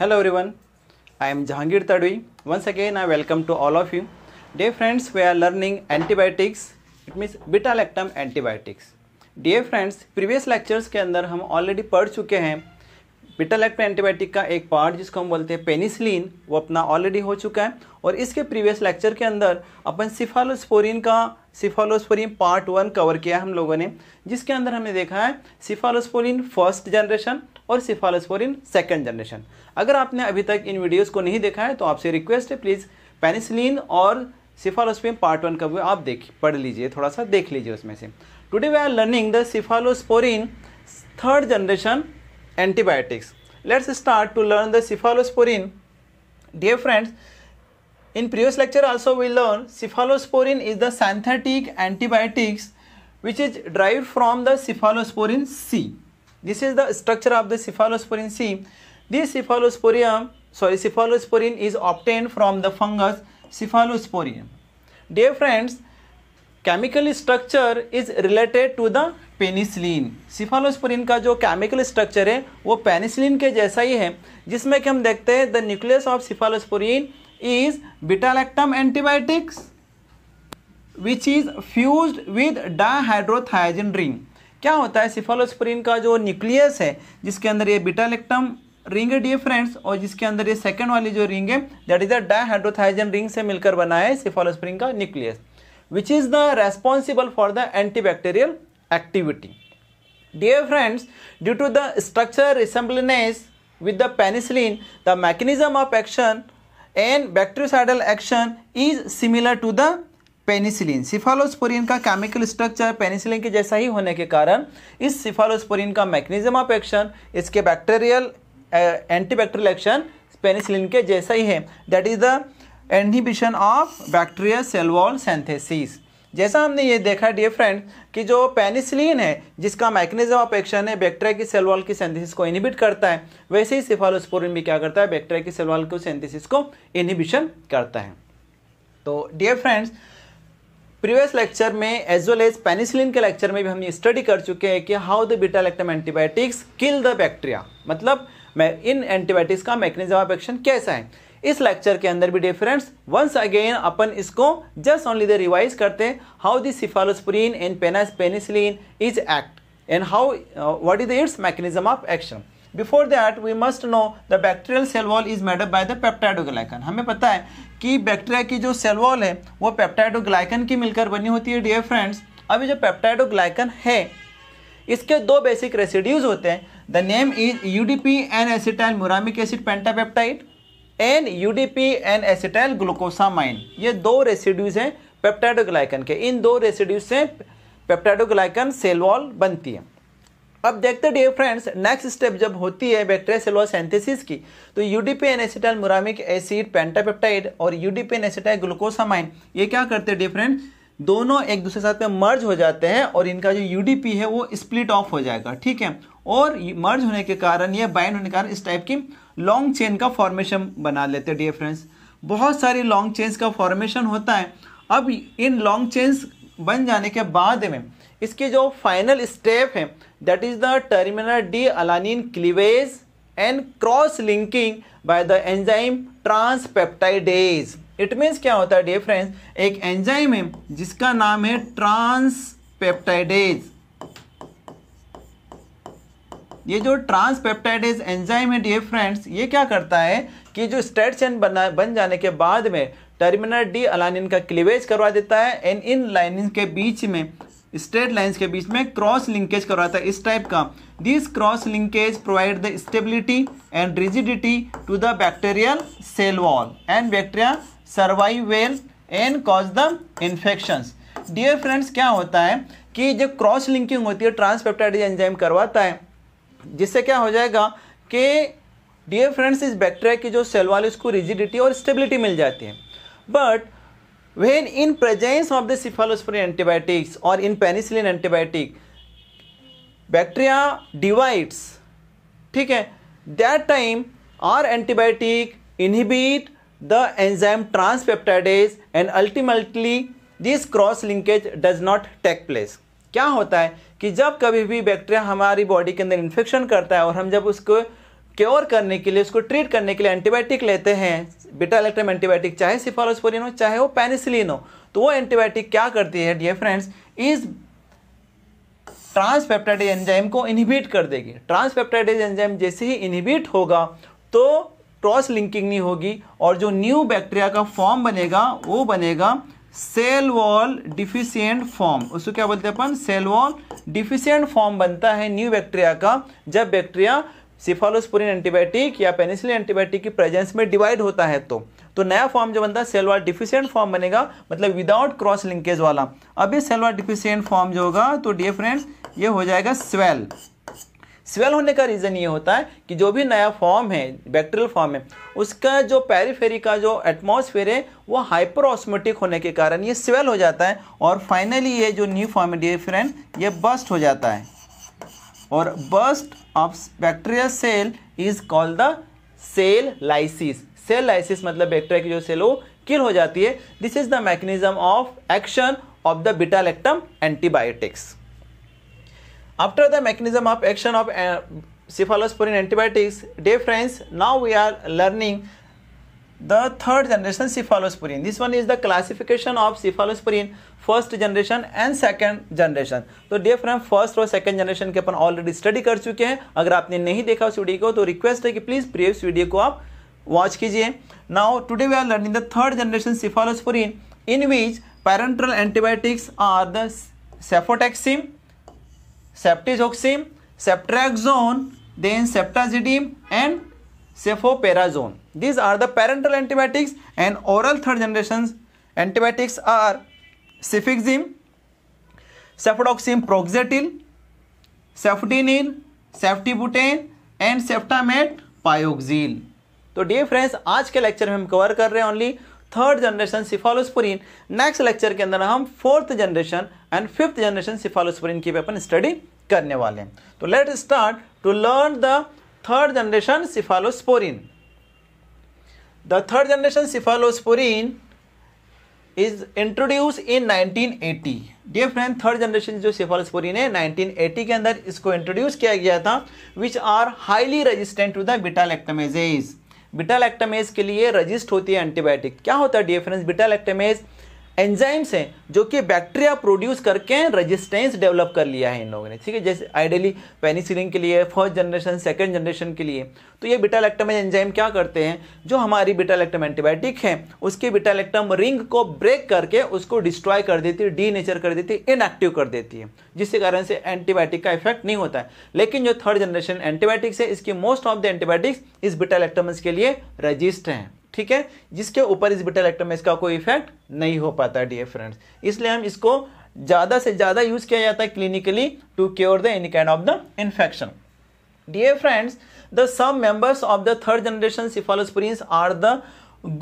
Hello everyone I am Jahangir Tadvi once again I welcome to all of you dear friends we are learning antibiotics it means beta lactam antibiotics dear friends previous lectures के अंदर हम already पढ़ चुके हैं बिटालेक्ट antibiotic का एक part जिसको हम बोलते हैं पेनिसिलिन वो अपना ऑलरेडी हो चुका है और इसके प्रीवियस लेक्चर के अंदर अपन सिफालोस्फोरिन का सिफालोस्फोरिन पार्ट वन कवर किया हम लोगों ने जिसके अंदर हमने देखा है सिफालोस्फोरिन फर्स्ट जनरेशन और सिफालसफोर इन सेकेंड जनरेशन अगर आपने अभी तक इन वीडियोज़ को नहीं देखा है तो आपसे रिक्वेस्ट है प्लीज़ पेनिसिलिन और सिफालोस्पिन पार्ट वन का भी आप देख पढ़ लीजिए थोड़ा सा देख लीजिए उसमें से today we are learning the cephalosporin third generation antibiotics let's start to learn the cephalosporin dear friends in previous lecture also we learn cephalosporin is the synthetic antibiotics which is derived from the cephalosporin C This is the structure of the cephalosporin C. This cephalosporium, sorry, cephalosporin is obtained from the fungus cephalosporium. Dear friends, chemical structure is related to the penicillin cephalosporin का जो chemical structure है वो penicillin के जैसा ही है जिसमें कि हम देखते हैं the nucleus of cephalosporin is beta lactam antibiotics which is fuse with dihydrothiazine ring क्या होता है सिफालोस्प्रिन का जो न्यूक्लियस है जिसके अंदर ये बीटा इलेक्ट्रम रिंग है डी फ्रेंड्स और जिसके अंदर ये सेकंड वाली जो रिंग है that is the dihydrothiazine ring से मिलकर बना है सिफालोस्प्रिन का nucleus which is the responsible for the bacterial activity dear friends due to the structure resemblance with the penicillin the mechanism of action and bactericidal action is similar to the penicillin cephalosporin का chemical structure penicillin के जैसा ही होने के कारण इस cephalosporin का mechanism of action इसके बैक्टीरियल एंटी एक्शन पेनिसिलिन के जैसा ही है that is the inhibition of bacteria cell wall synthesis जैसा हमने ये देखा डियर फ्रेंड कि जो पेनिसिलिन है जिसका मैकेनिज्म ऑफ एक्शन है बैक्टीरिया की सेल वॉल की सेंथेसिस को इनहिबिट करता है वैसे ही सिफालोस्पोरिन भी क्या करता है बैक्टीरिया की सेल वॉल को सेंथेसिस को इनहिबिशन करता है तो डियर फ्रेंड्स प्रीवियस लेक्चर में एज वेल एज पेनिसिलिन के लेक्चर में भी हम ये स्टडी कर चुके हैं कि how the beta lactam antibiotics kill the bacteria मतलब इन एंटीबायोटिक्स का मैकेनिज्म ऑफ एक्शन कैसा है इस लेक्चर के अंदर भी डिफरेंस वंस अगेन अपन इसको जस्ट ओनली द रिवाइज करते हैं हाउ द सिफालोस्प्रीन एंड पेनास penicillin is act and how what is the its mechanism of action before that we must know the bacterial cell wall is made up by the peptidoglycan हमें पता है कि bacteria की जो cell wall है वो peptidoglycan की मिलकर बनी होती है डियर फ्रेंड्स अभी जो पेप्टाइडोग्लाइकन है इसके दो बेसिक रेसिड्यूज होते हैं the name is U D P N acetyl muramic acid pentapeptide and U D P N acetyl glucosamine ये दो रेसिड्यूज हैं पेप्टाइडोग्लाइकन के इन दो रेसिड्यूज से पेप्टाइडोग्लाइकन सेल वॉल बनती है अब देखते रहिए फ्रेंड्स नेक्स्ट स्टेप जब होती है बैक्टेरिया सेलुलर सेंथेसिस की तो N acetyl muramic acid pentapeptide और एन एसिटाइल ग्लूकोसामाइन ये क्या करते हैं डिफरेंट दोनों एक दूसरे साथ में मर्ज हो जाते हैं और इनका जो यूडीपी है वो स्प्लिट ऑफ हो जाएगा ठीक है और मर्ज होने के कारण या बाइंड होने के कारण इस टाइप की लॉन्ग चेन का फॉर्मेशन बना लेते हैं डियर फ्रेंड्स बहुत सारी लॉन्ग चेन्स का फॉर्मेशन होता है अब इन लॉन्ग चेन्स बन जाने के बाद में इसके जो फाइनल स्टेप है that is the terminal D-alanine cleavage and cross linking by the enzyme transpeptidase. It means क्या होता है डे फ्रेंड्स एक एंजाइम है जिसका नाम है ट्रांसपेप्टाइडेज ये जो ट्रांसपेप्टाइडेज एंजाइम है डे फ्रेंड्स ये क्या करता है कि जो स्टेट चेन बना बन जाने के बाद में टर्मिनल डी अलानिन का क्लीवेज करवा देता है एंड इन लाइनिन के बीच में स्ट्रेट लाइंस के बीच में क्रॉस लिंकेज करवाता है इस टाइप का this cross linkage provide the stability and rigidity to the bacterial cell wall and bacteria survive well and cause the infections dear friends क्या होता है कि जो क्रॉस लिंकिंग होती है ट्रांसपेप्टाइड एंजाइम करवाता है जिससे क्या हो जाएगा कि डियर फ्रेंड्स इस बैक्टीरिया की जो सेल वाल उसको रिजिडिटी और स्टेबिलिटी मिल जाती है but when in presence of the cephalosporin antibiotics or in penicillin antibiotic bacteria divides ठीक है that time our antibiotic inhibit the enzyme transpeptidase and ultimately this cross linkage does not take place क्या होता है कि जब कभी भी bacteria हमारी बॉडी के अंदर इन्फेक्शन करता है और हम जब उसको क्योर करने के लिए उसको ट्रीट करने के लिए एंटीबायोटिक लेते हैं बीटा इलेक्ट्रम एंटीबायोटिक चाहे सिफालोस्पोरिन हो चाहे वो पेनिसिलिन हो तो वो एंटीबायोटिक क्या करती है डियर फ्रेंड्स इस ट्रांसपेप्टाइडेज एंजाइम को इनहिबिट कर देगी ट्रांसपेप्टाइडेज एंजाइम जैसे ही इनहिबिट होगा तो क्रॉस लिंकिंग नहीं होगी और जो न्यू बैक्टीरिया का फॉर्म बनेगा वो बनेगा सेल वॉल डिफिशियंट फॉर्म उसको क्या बोलते हैं अपन सेल वॉल डिफिशियंट फॉर्म बनता है न्यू बैक्टीरिया का जब बैक्टीरिया सिफालोस्पुरिन एंटीबायोटिक या पेनिसिलिन एंटीबायोटिक की प्रेजेंस में डिवाइड होता है तो तो नया फॉर्म जो बनता है सेलवार डिफिशियंट फॉर्म बनेगा मतलब विदाउट क्रॉस लिंकेज वाला अब ये सेलवार डिफिशियंट फॉर्म जो होगा तो डियर फ्रेंड्स ये हो जाएगा स्वेल स्वेल होने का रीज़न ये होता है कि जो भी नया फॉर्म है बैक्टीरियल फॉर्म है उसका जो पेरीफेरी का जो एटमोसफेयर है वो हाइपर ऑस्मोटिक होने के कारण ये स्वेल हो जाता है और फाइनली ये जो न्यू फॉर्म है डियर फ्रेंड ये बस्ट हो जाता है और burst of bacteria cell is called the cell lysis cell lysis मतलब बैक्टीरिया की जो सेल हो किल हो जाती है this is the mechanism of action of the beta lactam antibiotics after the mechanism of action of cephalosporin antibiotics dear friends now we are learning the third generation cephalosporin this one is the classification of cephalosporin first generation and second generation तो dear friends first और second generation के अपन already study कर चुके हैं अगर आपने नहीं देखा उस वीडियो को तो रिक्वेस्ट है कि प्लीज़ प्रीवियस वीडियो को आप वॉच कीजिए now today we are learning the third generation cephalosporin in which parenteral antibiotics are the cefotaxime ceftizoxime ceftriaxone then ceftazidime and cefoperazone these are the parental antibiotics and oral third generation antibiotics are cefixime cefpodoxime proxetil cefdinir ceftibuten and cefetamet pivoxil तो dear friends आज के lecture में हम cover कर रहे हैं only third generation cephalosporin next lecture के अंदर हम fourth generation and fifth generation cephalosporin की भी अपन स्टडी करने वाले हैं तो let start to learn the third generation cephalosporin the third generation cephalosporin is introduce in 1980. Eighty dear friend third generation जो सिफालोस्पोरिन है 1980 के अंदर इसको इंट्रोड्यूस किया गया था which are highly resistant to the beta lactamases beta lactamase के लिए रजिस्ट होती है एंटीबायोटिक क्या होता है dear friends beta lactamase enzymes हैं जो कि बैक्टीरिया प्रोड्यूस करके रेजिस्टेंस डेवलप कर लिया है इन लोगों ने ठीक है जैसे आइडियली पेनिसिलिन के लिए फर्स्ट जनरेशन सेकंड जनरेशन के लिए तो ये बीटा एंजाइम क्या करते हैं जो हमारी बीटा एंटीबायोटिक है उसके बिटालेक्टम रिंग को ब्रेक करके उसको डिस्ट्रॉय कर देती है नेचर कर देती है इनएक्टिव कर देती है जिसके कारण से एंटीबायोटिक का इफेक्ट नहीं होता है लेकिन जो थर्ड जनरेशन एंटीबायोटिक्स है इसकी मोस्ट ऑफ द एंटीबायोटिक्स इस बीटा के लिए रजिस्ट हैं ठीक है जिसके ऊपर इस बिटल एक्टर में इसका कोई इफेक्ट नहीं हो पाता है डियर फ्रेंड्स इसलिए हम इसको ज़्यादा से ज़्यादा यूज़ किया जाता है clinically to cure the any kind of the infection dear friends the सब members of the third generation cephalosporins are the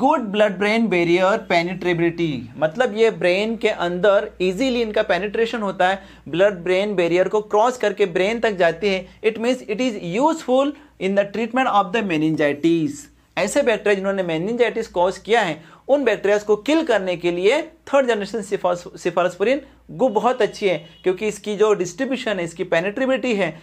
good blood brain barrier penetrability मतलब ये ब्रेन के अंदर इजीली इनका पेनिट्रेशन होता है ब्लड ब्रेन बैरियर को cross करके ब्रेन तक जाती है it means it is useful in the treatment of the meningitis ऐसे बैक्टेरिया जिन्होंने मैनजाइटिस कॉज किया है उन बैक्टेरियाज को किल करने के लिए थर्ड जनरेशन सिफारसपोरिन गु बहुत अच्छी है क्योंकि इसकी जो डिस्ट्रीब्यूशन है इसकी पेनेट्रिबिलिटी है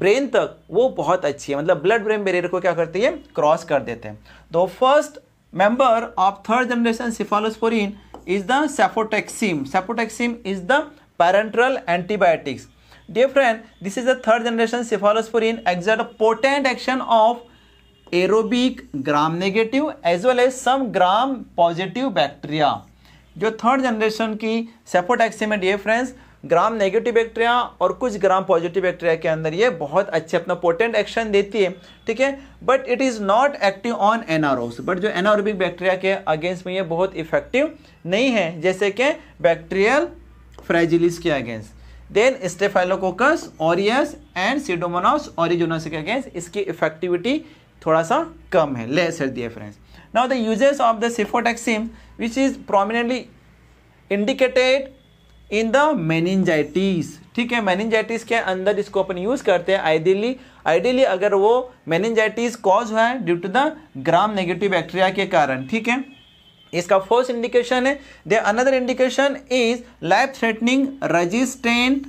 ब्रेन तक वो बहुत अच्छी है मतलब ब्लड ब्रेन बेरियर को क्या करती है क्रॉस कर देते हैं तो first member of third generation cephalosporin is the cefotaxime cefotaxime is the parenteral antibiotics dear friend this is the third generation cephalosporin एक्ज potent action of aerobic gram negative as well as some gram positive bacteria जो third generation की cefotaxime में dear friends gram negative bacteria और कुछ gram positive bacteria के अंदर ये बहुत अच्छे अपना पोटेंट एक्शन देती है ठीक है but it is not active on anaerobes but जो एनआरबिक बैक्टीरिया के अगेंस्ट में ये बहुत इफेक्टिव नहीं है जैसे कि बैक्टीरियल फ्रेजिलिस के against then staphylococcus aureus and pseudomonas aeruginosa के अगेंस्ट इसकी इफेक्टिविटी थोड़ा सा कम है लेस है difference now the uses of the cefotaxime which is prominently indicated in the meningitis ठीक है मैनजाइटिस के अंदर इसको अपन यूज करते हैं आइडियली आइडियली अगर वो मैनजाइटिस कॉज हुआ है due to the gram negative bacteria के कारण ठीक है इसका फर्स्ट इंडिकेशन है the another indication is life threatening resistant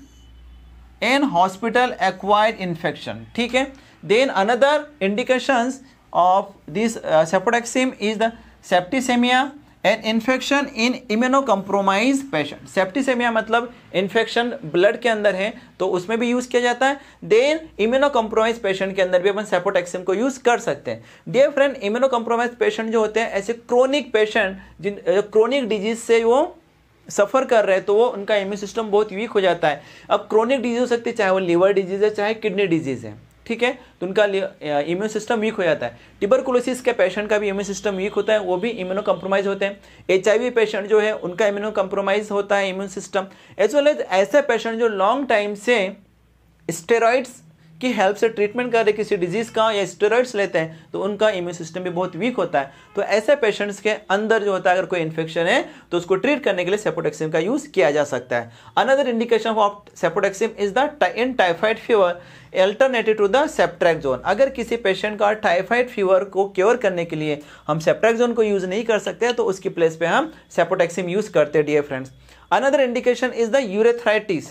an hospital acquired infection ठीक है then another indications of this uh, is the septicemia septicemia and infection in immunocompromise patient septicemia मतलब infection blood के अंदर है तो उसमें भी यूज़ किया जाता है देन इम्यूनोकम्प्रोमाइज पेशेंट के अंदर भी अपन सेपोटेक्सिम को यूज़ कर सकते हैं डे फ्रेंड इम्यूनोकम्प्रोमाइज पेशेंट जो होते हैं ऐसे क्रोनिक पेशेंट जिन क्रोनिक डिजीज से वो सफ़र कर रहे हैं तो वो उनका इम्यून सिस्टम बहुत वीक हो जाता है अब क्रोनिक डिजीज हो सकती है चाहे वो लीवर डिजीज़ है चाहे किडनी डिजीज़ है ठीक है तो उनका इम्यून सिस्टम वीक हो जाता है टिबरकुलोसिस के पेशेंट का भी इम्यून सिस्टम वीक होता है वो भी इम्यूनो कम्प्रोमाइज होते हैं एच पेशेंट जो है उनका इम्यूनो कम्प्रोमाइज होता है immune system as well as ऐसे पेशेंट जो लॉन्ग टाइम से स्टेरॉइड्स की हेल्प से ट्रीटमेंट कर रहे किसी डिजीज़ का या स्टेरॉइड्स लेते हैं तो उनका इम्यून सिस्टम भी बहुत वीक होता है तो ऐसे पेशेंट्स के अंदर जो होता है अगर कोई इन्फेक्शन है तो उसको ट्रीट करने के लिए सेपोटेक्सिम का यूज़ किया जा सकता है another indication of cefotaxime is the in typhoid fever alternative to the ceftriaxone अगर किसी पेशेंट का टाइफाइड फीवर को क्योर करने के लिए हम जोन को यूज़ नहीं कर सकते तो उसकी प्लेस पे हम सेपोटेक्सिम यूज़ करते dear friends another indication is the urethritis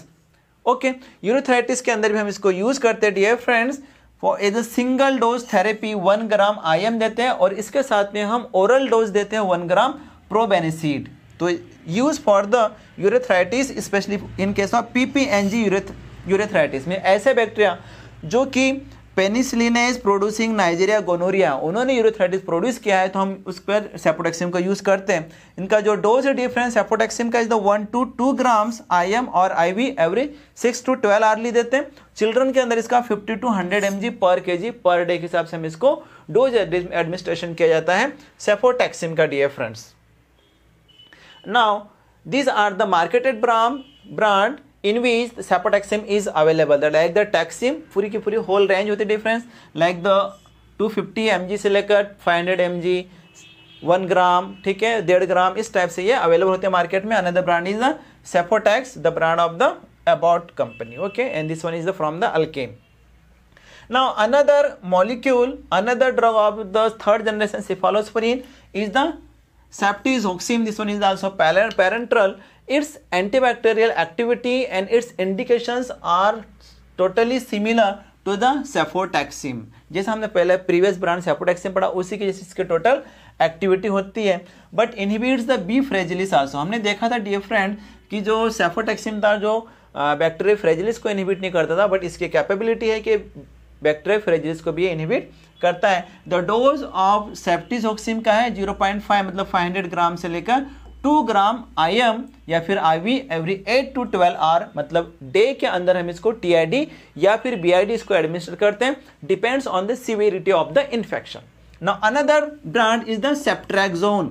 okay urethritis के अंदर भी हम इसको यूज करते हैं dear friends for as a single dose therapy one gram I देते हैं और इसके साथ में हम ओरल डोज देते हैं वन ग्राम प्रोबेनिसीड तो use for the urethritis specially in case of P P N G urethritis में ऐसे बैक्टीरिया जो कि penicillin is producing Neisseria gonorrhoea उन्होंने यूरोथराइटिस प्रोड्यूस किया है तो हम उस पर सेपोटेक्सिम का यूज़ करते हैं इनका जो डोज है डिफरेंस सेपोटेक्सिम का is the one two two grams I M और I V every six to twelve hourly देते हैं चिल्ड्रन के अंदर इसका fifty to hundred M G per K ji per day के हिसाब से हम इसको डोज एडमिनिस्ट्रेशन किया जाता है सेपोटेक्सिम का dear friends now these are the marketed brand brand in which the is available like the Taxim पूरी की पूरी होल रेंज होती है डिफरेंस लाइक द 250 फिफ्टी से लेकर 500 हंड्रेड एम ग्राम ठीक है डेढ़ ग्राम इस टाइप से ये अवेलेबल होते हैं मार्केट में another brand is the Cefotax the brand of the about company okay and this one is the from the Alkem now another molecule another drug of the third generation cephalosporin is the ceftizoxime this one is also parenteral its antibacterial activity and its indications are totally similar to the cefotaxime जैसे हमने पहले previous brand cefotaxime पढ़ा उसी के जैसे इसके total activity होती है but inhibits the B fragilis also हमने देखा था डियर फ्रेंड कि जो सेफोटैक्सिम था जो बैक्टीरिया फ्रेजिलिस को इनहिबिट नहीं करता था बट इसकी कैपेबिलिटी है कि बैक्टीरिया फ्रेजिलिस को भी इनहिबिट करता है द डोज ऑफ सेफ्टिजोक्सिम का है 0.5 मतलब 500 ग्राम से लेकर टू ग्राम आई एम या फिर I V every eight to twelve hour मतलब डे के अंदर हम इसको टी आई डी या फिर बी बीआईडी इसको एडमिनिस्टर करते हैं depends on the severity of the infection now another brand is the ceftriaxone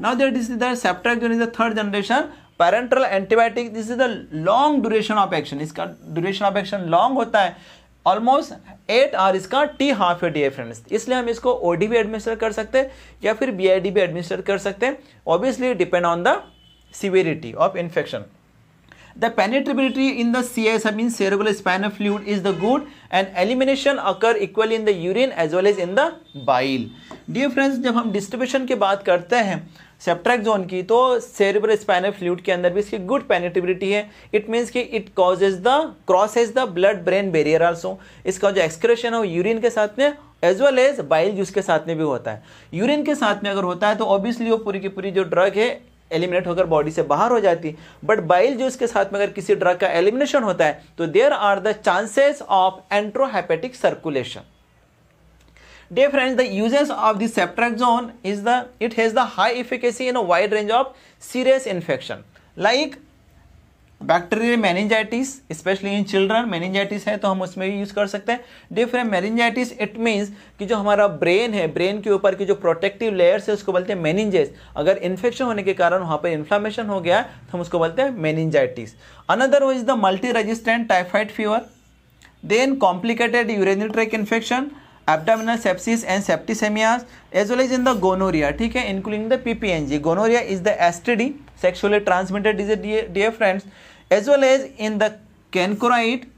now that is the ceftriaxone is the third generation parenteral antibiotic this is the long duration of action इसका duration of action long होता है almost eight hour इसका T half ए डी है friends इसलिए हम इसको ओ डी भी एडमिनिस्टर कर सकते हैं या फिर बी आई डी भी एडमिनिस्टर कर सकते हैं obviously depend on the severity of infection the penetrability in the C S I mean cerebral spinal fluid is the good and elimination occur equal in the urine as well as in the bile dear friends जब हम distribution की बात करते हैं सेप्ट्रैक zone की तो cerebral spinal fluid के अंदर भी इसकी गुड पेनेटिबिलिटी है इट मीन्स कि it causes the crosses the blood brain barrier also इसका जो एक्सक्रेशन है वो यूरिन के साथ में as well as bile juice के साथ में भी होता है यूरिन के साथ में अगर होता है तो ऑब्वियसली वो पूरी की पूरी जो ड्रग है एलिमिनेट होकर बॉडी से बाहर हो जाती बट बाइल जूस के साथ में अगर किसी ड्रग का एलिमिनेशन होता है तो there are the chances of enterohepatic circulation dear friends the uses of the ceftriaxone is the it has the high efficacy in a wide range of serious infection like bacterial meningitis specially in children meningitis है तो हम उसमें भी use कर सकते हैं different meningitis it means कि जो हमारा ब्रेन है ब्रेन के ऊपर की जो प्रोटेक्टिव लेयर्स है उसको बोलते हैं मेनिंजेस अगर इन्फेक्शन होने के कारण वहाँ पर इन्फ्लामेशन हो गया तो हम उसको बोलते हैं मेनिंजाइटिस अनदर वो is the multi resistant typhoid fever then complicated urinary tract infection abdominal sepsis and septicemia as well is in the gonorrhoea ठीक है including the P P N G gonorrhoea is the S T D sexually transmitted disease dear friends as well as in the chancroid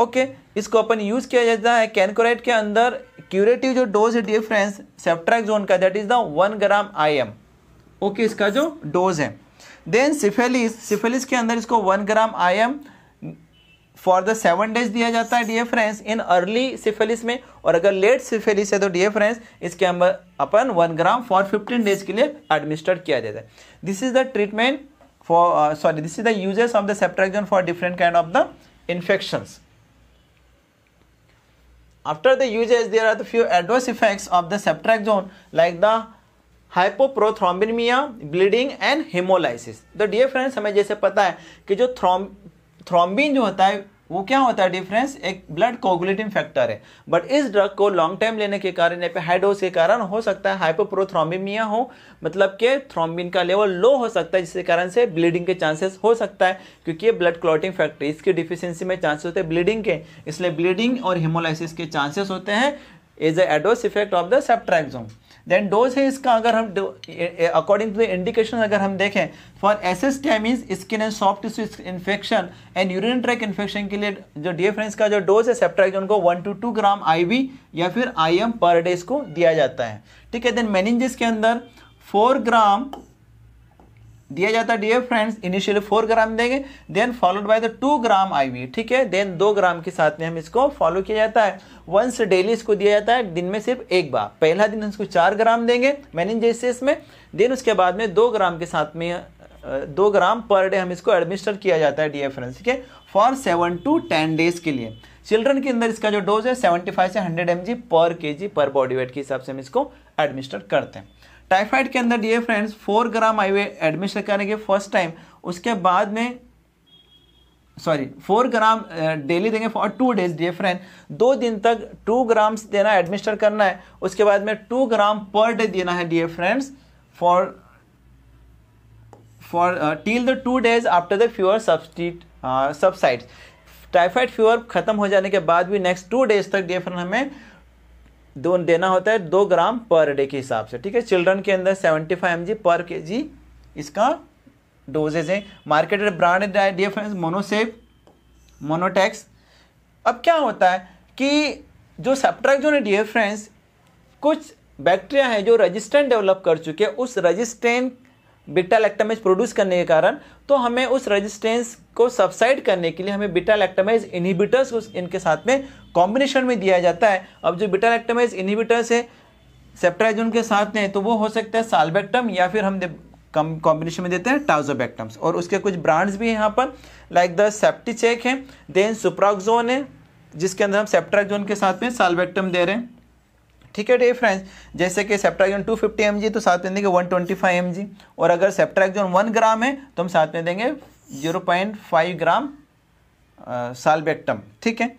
okay इसको अपन use किया जाता है कैनक्राइड के अंदर curative जो डोज है डियर फ्रेंड्स सेप्ट्रैक जोन का that is the one gram I M okay इसका जो डोज है देन सिफेलिस सिफेलिस के अंदर इसको one gram I M for the seven days दिया जाता है डिफरेंस इन अर्ली सिफेलिस में और अगर लेट सिफेलिस है तो डिफरेंस इसके अंदर अपन one gram for fifteen days के लिए एडमिनिस्टर किया जाता है this is the treatment for sorry this is the uses of the ceftriaxone for different kind of the infections After the usage, there are the few adverse effects of the ceftriaxone like the hypoprothrombinemia, bleeding and hemolysis. The dear friends हमें जैसे पता है कि जो थ्रोम thrombin जो होता है वो क्या होता है डिफरेंस एक ब्लड कोगुलेटिंग फैक्टर है बट इस ड्रग को लॉन्ग टाइम लेने के कारण या डोज के कारण हो सकता है हाइपोप्रोथ्रोम्बिमिया हो मतलब के थ्रोम्बिन का लेवल लो हो सकता है जिसके कारण से ब्लीडिंग के चांसेस हो सकता है क्योंकि ये ब्लड क्लॉटिंग फैक्टर इसकी डिफिशियंसी में चांसेस होते हैं ब्लीडिंग के इसलिए ब्लीडिंग और हिमोलाइसिस के चांसेस होते हैं is a adverse effect of the ceftriaxone then dose है इसका अगर हम अकॉर्डिंग टू द इंडिकेशन अगर हम देखें फॉर एस एस टैमीज skin and soft tissue infection and urine tract infection के लिए जो डी का जो डोज है सेप्ट्रैक्जोन को one two two gram I या फिर आई एम पर डे इसको दिया जाता है ठीक है देन मेनिंजिस के अंदर फोर ग्राम दिया जाता है dear friends initially four gram देंगे then followed by the two gram IV ठीक है देन दो ग्राम के साथ में हम इसको फॉलो किया जाता है वंस डेली इसको दिया जाता है दिन में सिर्फ एक बार पहला दिन इसको चार ग्राम देंगे जैसे में देन उसके बाद में दो ग्राम के साथ में दो ग्राम पर डे हम इसको एडमिनिस्टर किया जाता है डीएफ फ्रेंड्स ठीक है for seven to ten days के लिए चिल्ड्रन के अंदर इसका जो डोज है सेवेंटी फाइव से हंड्रेड एम पर के पर बॉडी वेट के हिसाब से हम इसको एडमिनिस्टर करते हैं टाइफाइड के अंदर ये friends four gram I admission करेंगे फर्स्ट टाइम उसके बाद में सॉरी फोर ग्राम डेली देंगे for two days dear friend दो दिन तक टू ग्राम्स देना एडमिनिस्टर करना है उसके बाद में टू ग्राम पर डे देना है dear friends for for till the two days after the fever subside subsides typhoid fever खत्म हो जाने के बाद भी नेक्स्ट टू डेज तक डे फ्रेंड हमें दो देना होता है दो ग्राम पर डे के हिसाब से ठीक है चिल्ड्रन के अंदर seventy five M G per K जी इसका डोजेज है marketed brand D F Monocef Monotax अब क्या होता है कि जो है डी एफ कुछ बैक्टीरिया हैं जो रजिस्टेंट डेवलप कर चुके हैं उस रजिस्टेंट बीटा लैक्टामेज प्रोड्यूस करने के कारण तो हमें उस रेजिस्टेंस को सब्साइड करने के लिए हमें बीटा लैक्टामेज इनहिबिटर्स उस इनके साथ में कॉम्बिनेशन में दिया जाता है अब जो बीटा लैक्टामेज इनहिबिटर्स है सेप्ट्राइजोन के साथ में तो वो हो सकता है सालबेक्टम या फिर हम कॉम्बिनेशन में देते हैं टाउजोबैक्टम्स और उसके कुछ ब्रांड्स भी हैं यहाँ पर लाइक द सेप्टिचेक है देन सुप्राक्जोन है जिसके अंदर हम सेप्ट्राइजोन के साथ में सालबेक्टम दे रहे हैं ठीक है डियर फ्रेंड्स जैसे कि सेप्ट्रैक्जोन 250 फिफ्टी तो साथ में देंगे 125 एम और अगर सेप्ट्रैक्जोन 1 ग्राम है तो हम साथ में देंगे 0.5 ग्राम साल्बेक्टम ठीक है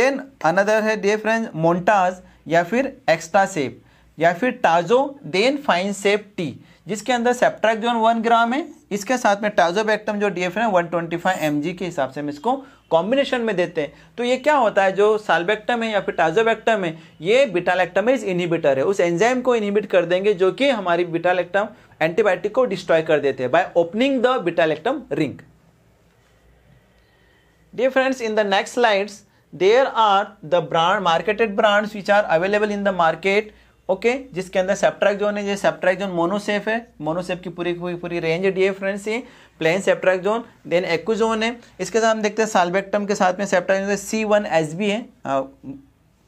देन अनदर है डियर फ्रेंड्स मोन्टाज या फिर एक्स्ट्रा सेप या फिर टाजो देन फाइन सेप टी जिसके अंदर सेप्ट्रैक्जोन वन ग्राम है इसके साथ में टाजो बैक्टम जो डी एफ है one twenty five M G के हिसाब से हम इसको कॉम्बिनेशन में देते हैं तो ये क्या होता है जो साल्बेक्टम है या फिर टाजोबैक्टम है ये इज इनहिबिटर है उस एंजाइम को इनहिबिट कर देंगे जो कि हमारी बिटालेक्टम एंटीबायोटिक को डिस्ट्रॉय कर देते हैं by opening the beta lactam ring dear friends in the next slides there are the brand marketed brands which are available in the market okay जिसके अंदर सेप्ट्रैक जोन है सेप्ट्रैक जोन मोनोसेफ है Monocef की पूरी पूरी पूरी रेंज डी है फ्रेंड्स ये प्लेन सेप्ट्रैक जोन देन एक्जोन है इसके साथ हम देखते हैं सालबेक्टम के साथ में ceftriaxone C one S B है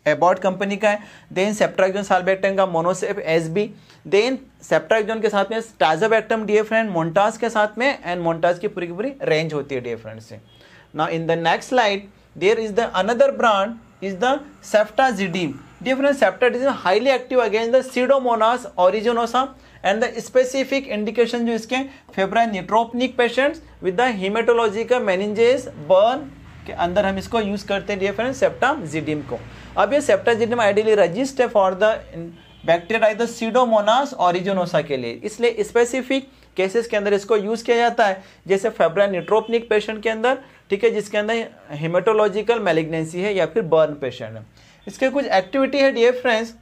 एबॉट हाँ, कंपनी का है देन सेप्ट्रैक जोन सालबेक्टम का Monocef S B then ceftriaxone के साथ में टाजाबेक्टम डी फ्रेंड मोन्टाज के साथ में एंड मोन्टाज की पूरी की पूरी रेंज होती है डी फ्रेंड से ना in the next slide there is the another brand is the ceftazidime different septate is highly active against the pseudomonas aeruginosa and the specific indication jo iske febrile neutropenic patients with the hematological meninges burn के अंदर हम इसको use करते हैं different septazidim ko ab ye septazidim ideally resist for the bacteria bacteria the Pseudomonas aeruginosa के लिए इसलिए specific cases के अंदर इसको यूज़ किया जाता है जैसे फेब्रा न्यूट्रोपनिक पेशेंट के अंदर ठीक है जिसके अंदर हिमेटोलॉजिकल मेलिग्नेंसी है या फिर बर्न पेशेंट है इसके कुछ एक्टिविटी है dear friends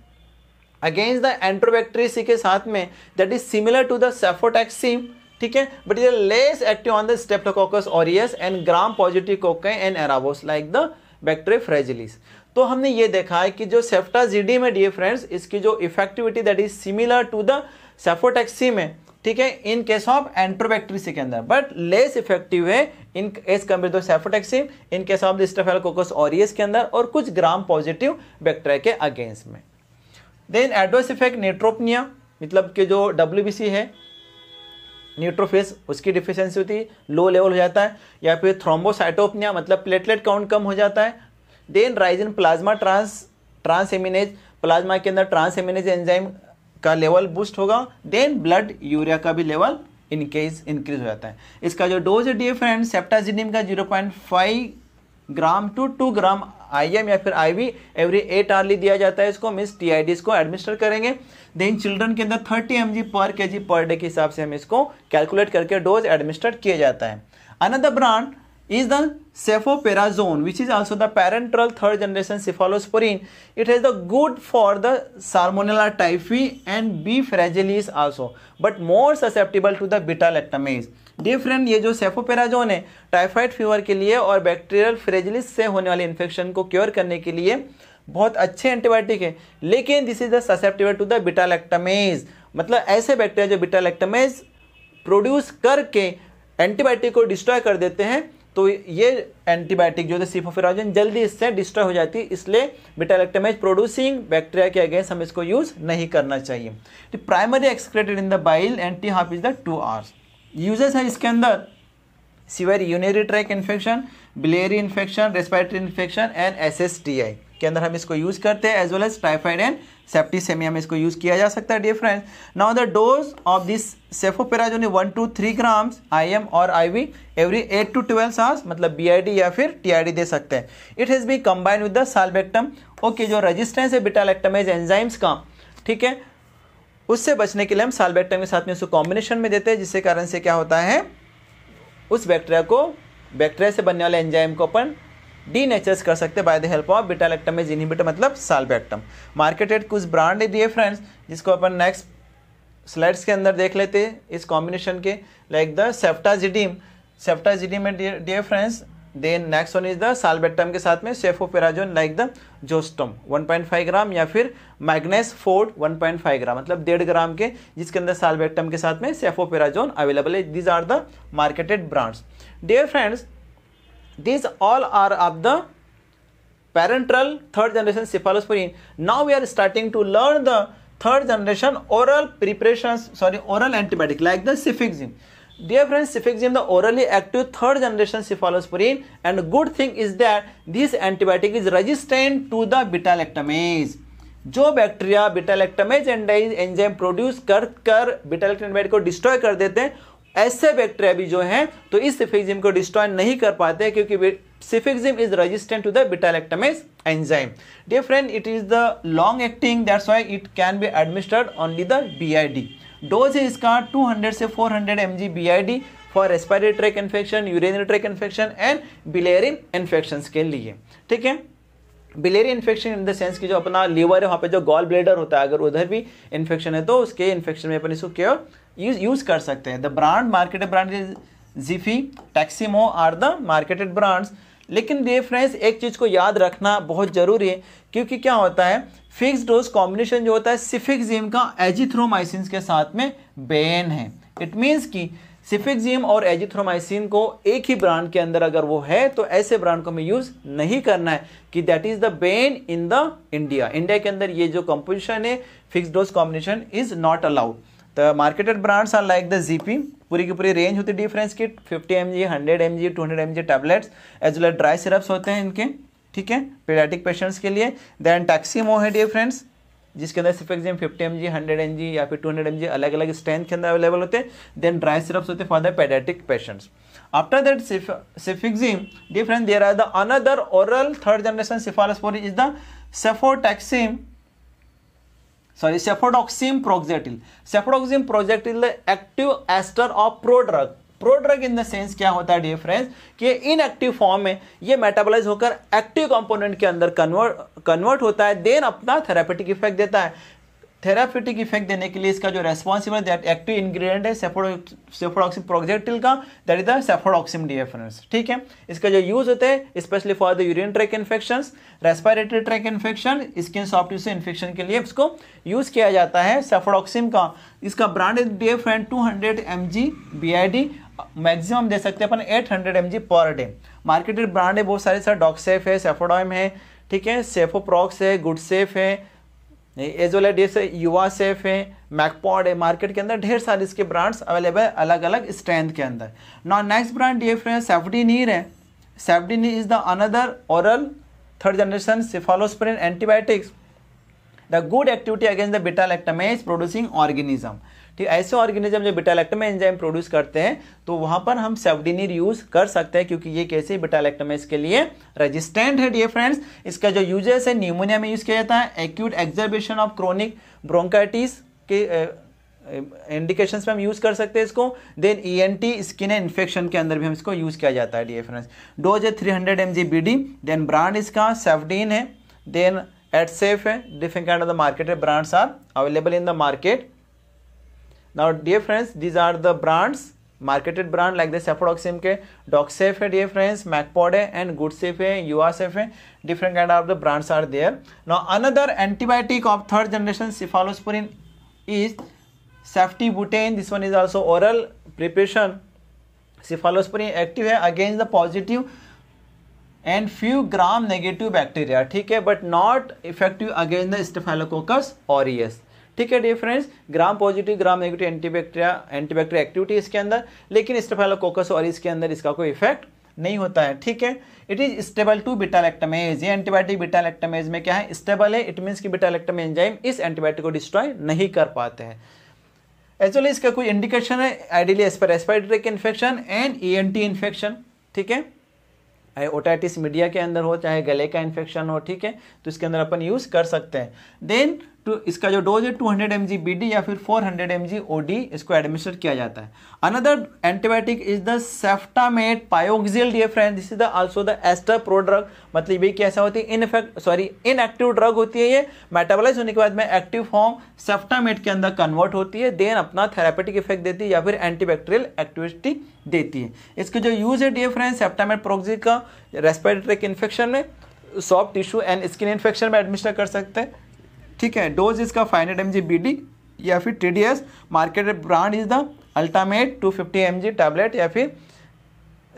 against the Enterobacteriaceae के साथ में that is similar to the cefotaxime ठीक है but is less active on the Staphylococcus aureus and gram positive cocci and aerobes like the bacteria fragilis तो हमने ये देखा है कि जो सेफ्टाजीडी में डियर फ्रेंड्स इसकी जो effectivity that is similar to the cefotaxime है ठीक है इन केस ऑफ एंट्रोबैक्टीरिया के अंदर बट लेस इफेक्टिव है in as compare to cefotaxime in case of the Staphylococcus aureus के अंदर और कुछ ग्राम पॉजिटिव बैक्टीरिया के अगेंस्ट में देन एडवर्स इफेक्ट न्यूट्रोपनिया मतलब कि जो डब्ल्यू है न्यूट्रोफेस उसकी डिफिशियंसी होती है लो लेवल हो जाता है या फिर थ्रोम्बोसाइटोपनिया मतलब प्लेटलेट काउंट कम हो जाता है then rise in plasma trans transaminase plasma के अंदर ट्रांसएमिनेज एंजाइम का लेवल बूस्ट होगा देन ब्लड यूरिया का भी लेवल इनकेज इंक्रीज हो जाता है इसका जो डोज है डी फ्रेंड सेप्टाजिनिम का 0.5 gram to two gram IM या फिर आईवी एवरी एट आरली दिया जाता है इसको मीन्स टीआईडी इसको एडमिनिस्टर करेंगे देन चिल्ड्रन के अंदर thirty M per K per day के हिसाब से हम इसको कैलकुलेट करके डोज एडमिनिस्टर किया जाता है another brand is the cephaloperazone which is also the parenteral third generation cephalosporin it has the good for the salmonella typhi and b fragilis also but more susceptible to the beta lactamase dear friend ये जो सेफोपेराजोन है typhoid fever के लिए और bacterial फ्रेजिलिस से होने वाले infection को क्योर करने के लिए बहुत अच्छे एंटीबायोटिक है लेकिन this is the susceptible to the beta lactamase मतलब ऐसे बैक्टीरिया जो बिटा लैक्टमेज प्रोड्यूस करके एंटीबायोटिक को डिस्ट्रॉय कर देते हैं तो ये एंटीबायोटिक जो है सीफोफेराजन जल्दी इससे डिस्ट्रॉय हो जाती है इसलिए बिटालेक्टेमाइज प्रोड्यूसिंग बैक्टीरिया के अगेंस्ट हम इसको यूज़ नहीं करना चाहिए the primary excreted in the bile and T half is the two hours uses है इसके अंदर severe urinary tract infection biliary infection respiratory infection and S के अंदर हम इसको यूज़ करते हैं as well as typhoid and septicaemia में इसको यूज़ किया जा सकता है dear friends now the dose of this सेफोपेरा जो one two three grams IM और IV every eight to twelve hours मतलब बीआईडी या फिर टीआईडी दे सकते हैं it has be combined with the sulbactam okay जो रजिस्टेंस है बिटालेक्टमेज एंजाइम्स का ठीक है उससे बचने के लिए हम सालबेक्टम के साथ में उसको कॉम्बिनेशन में देते हैं जिसके कारण से क्या होता है उस बैक्टीरिया को बैक्टीरिया से बनने वाले एंजाइम को अपन डी नेचर्स कर सकते by the help of beta lactam is inhibitor मतलब सालबेक्टम मार्केटेड कुछ ब्रांड ने दिए फ्रेंड्स जिसको अपन नेक्स्ट स्लाइड्स के अंदर देख लेते हैं इस कॉम्बिनेशन के like the ceftazidime ceftazidime and dear friends then next one is the sulbactam के साथ में सेफोपेराजोन लाइक द जोस्टम 1.5 ग्राम या फिर मैग्नेस फोर्ड 1.5 ग्राम मतलब डेढ़ ग्राम के जिसके अंदर सालबेक्टम के साथ में सेफोपेराजोन अवेलेबल है these are the marketed brands dear friends these all are of the parenteral third generation cephalosporin now we are starting to learn the third generation oral preparations sorry oral antibiotic like the cefixime dear friends cefixime the orally active third generation cephalosporin and good thing is that this antibiotic is resistant to the beta lactamase जो bacteria beta lactamase enzyme produce कर कर बिटालेक्टमेज को destroy कर देते हैं ऐसे bacteria भी जो हैं तो इस सिफिक्सिम को डिस्ट्रॉय नहीं कर पाते क्योंकि cefixime is resistant to the beta lactamase enzyme dear friend it is the long acting that's why it can be administered only the BID dose है इसका 200 से 400 hundred M G B I D for respiratory tract infection urinary tract infection and biliary infection के लिए ठीक है biliary infection in the sense कि जो अपना लीवर है वहाँ पे जो गॉल ब्लेडर होता है अगर उधर भी इन्फेक्शन है तो उसके इन्फेक्शन में अपन इसको क्योर यूज यूज कर सकते हैं the brand marketed brand is Zifi Taximo are the marketed brands लेकिन ये फ्रेंड्स एक चीज़ को याद रखना बहुत ज़रूरी है क्योंकि क्या होता है फिक्स डोज कॉम्बिनेशन जो होता है जिम का एजिथ्रोमाइसिन के साथ में बैन है इट मीन्स कि सिफिक्सियम और एजिथ्रोमाइसिन को एक ही ब्रांड के अंदर अगर वो है तो ऐसे ब्रांड को हमें यूज़ नहीं करना है कि that is the ban in the India India के अंदर ये जो कंपोजिशन है fix dose combination is not allowed the marketed brands are like the Zifi पूरी की पूरी रेंज होती है डिफरेंस की fifty M G hundred M G two hundred M G tablets as well dry syrups होते हैं इनके ठीक है पेडाटिक पेशेंट्स के लिए देन टैक्सीमो है डियर फ्रेंड्स जिसके अंदर सिर्फ exam fifty M G hundred M G या फिर टू हंड्रेड एम जी अलग अलग स्ट्रेंथ के अंदर अवेलेबल होते हैं देन ड्राई सिरप्स होते हैं for the pediatric patients after that cefixime different there are the another oral third generation cephalosporins is the cefotaxime sorry cefpodoxime proxetil cefpodoxime proxetil the active ester of prodrug prodrug in the sense क्या होता है dear friends कि inactive form में ये metabolise होकर active component के अंदर convert convert होता है देन अपना थेरापेटिक इफेक्ट देता है थेरापेटिक इफेक्ट देने के लिए इसका जो रेस्पॉन्सिबल दैट एक्टिव इंग्रेडिएंट है सेफोडोक्सिम प्रोजेक्टिल का that is the cefpodoxime difference ठीक है इसका जो यूज होता है specially for the urine tract infection respiratory tract infection skin soft से इन्फेक्शन के लिए इसको यूज किया जाता है सेफोडोक्सिम का इसका ब्रांड है D two hundred M G B I D maximum दे सकते हैं अपन 800 hundred per day marketed brand है बहुत सारे सर डॉक्सेफ है सेफोडॉम है ठीक है सेफोप्रॉक्स है गुड सेफ है वेल जैसे युवा सेफ है मैकपॉड है मार्केट के अंदर ढेर सारे इसके ब्रांड्स अवेलेबल है अलग अलग स्ट्रेंथ के अंदर ना नेक्स्ट ब्रांड ये सेफडी नीर है near is the another oral third generation cephalosporin antibiotics the good activity against the beta lactamase producing organism ठीक ऐसे ऑर्गेनिज्म जो बिटालैक्टम एंजाइम प्रोड्यूस करते हैं तो वहां पर हम सेवडिनिर यूज कर सकते हैं क्योंकि ये कैसे बिटालैक्टमेस के लिए रेजिस्टेंट है डियर फ्रेंड्स इसका जो यूजेस है न्यूमोनिया में यूज किया जाता है acute exacerbation of chronic bronchitis के इंडिकेशन में हम यूज कर सकते हैं इसको then E N T skin infection के अंदर भी हम इसको यूज किया जाता है डियर फ्रेंड्स डोज है three hundred M G B D then brand इसका सेवडीन है देन एट सेफ है different kind of the market brands are available in the market now dear friends these are the brands marketed brand like the cefpodoxime के Doxcef है dear friends Macpod है and Cef है Cef है different kind of the brands are there now another antibiotic of third generation cephalosporin is ceftibuten this one is also oral preparation cephalosporin active है against the positive and few gram negative bacteria ठीक है but not effective against the Staphylococcus aureus ठीक है dear friends gram positive gram negative antibacteria antibacteria activity इसके अंदर लेकिन स्टेफालोकोकस और इसके अंदर इसका कोई इफेक्ट नहीं होता है ठीक है it is stable to beta lactamase ये एंटीबायोटिक बिटालेक्टमेज में क्या है स्टेबल है इट मीन्स कि बिटालेक्टम एंजाइम इस एंटीबायोटिक को डिस्ट्रॉय नहीं कर पाते हैं एज वेल इसका कोई इंडिकेशन है ideally as per respiratory infection and E N T infection ठीक है चाहे ओटाइटिस मीडिया के अंदर हो चाहे गले का इन्फेक्शन हो ठीक है तो इसके अंदर अपन यूज़ कर सकते हैं देन टू इसका जो डोज है 200 हंड्रेड एम या फिर 400 हंड्रेड एम इसको एडमिनिस्टर किया जाता है another antibiotic is the cefetamet pivoxil dear friend this is the also the ester pro drug मतलब ये कैसा होती है इनफेक्ट सॉरी इनएक्टिव ड्रग होती है ये मेटाबोलाइज होने के बाद में एक्टिव फॉर्म सेफ्टामेट के अंदर कन्वर्ट होती है देन अपना थेरापेटिक इफेक्ट देती है या फिर एंटीबैक्टीरियल एक्टिविटी देती है इसके जो यूज है डियर फ्रेंड सेफ्टामेट प्रोक्सिल का रेस्पिरेटरी इन्फेक्शन में soft tissue and skin infection में एडमिनिस्टर कर सकते हैं ठीक है डोज इसका five hundred M G B D या फिर T D S marketed brand is the Altamet two fifty M G tablet या फिर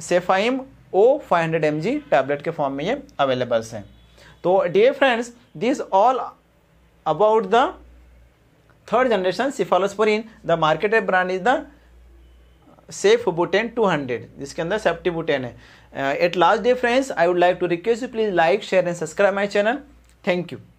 Cefime O five hundred M G tablet के फॉर्म में ये अवेलेबल्स हैं तो dear friends this all about the third generation cephalosporin the market brand is the ceftibuten 200 जिसके अंदर ceftibuten है at last dear friends I would like to request you please like share and subscribe my channel thank you